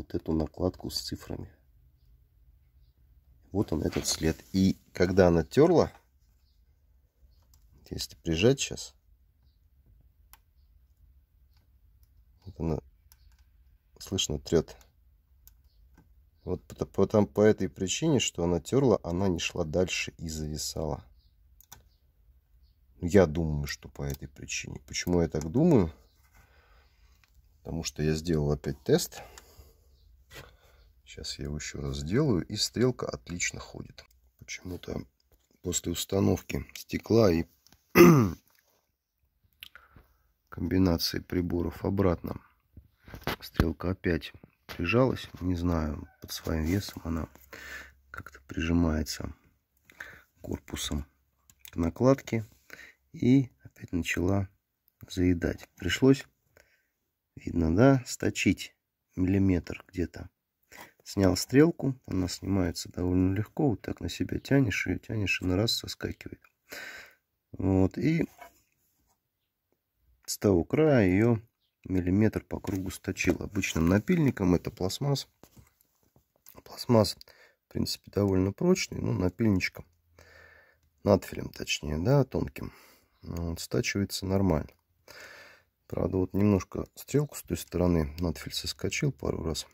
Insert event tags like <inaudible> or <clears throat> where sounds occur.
вот эту накладку с цифрами. Вот он, этот след. И когда она терла, если прижать сейчас, вот она, слышно, трет. Вот потом по этой причине, что она терла, она не шла дальше и зависала. Ну, я думаю, что по этой причине. Почему я так думаю? Потому что я сделал опять тест. Сейчас я его еще раз сделаю. И стрелка отлично ходит. Почему-то после установки стекла и <clears throat> комбинации приборов обратно стрелка опять прижалась. Не знаю, под своим весом она как-то прижимается корпусом к накладке. И опять начала заедать. Пришлось, видно, да, сточить миллиметр где-то. Снял стрелку, она снимается довольно легко, вот так на себя тянешь ее, тянешь и на раз соскакивает. Вот, и с того края ее миллиметр по кругу сточил обычным напильником, это пластмасс. Пластмасс, в принципе, довольно прочный, но ну, напильничком, надфилем точнее, да, тонким. Вот, стачивается нормально. Правда, вот немножко стрелку с той стороны надфиль соскочил пару раз.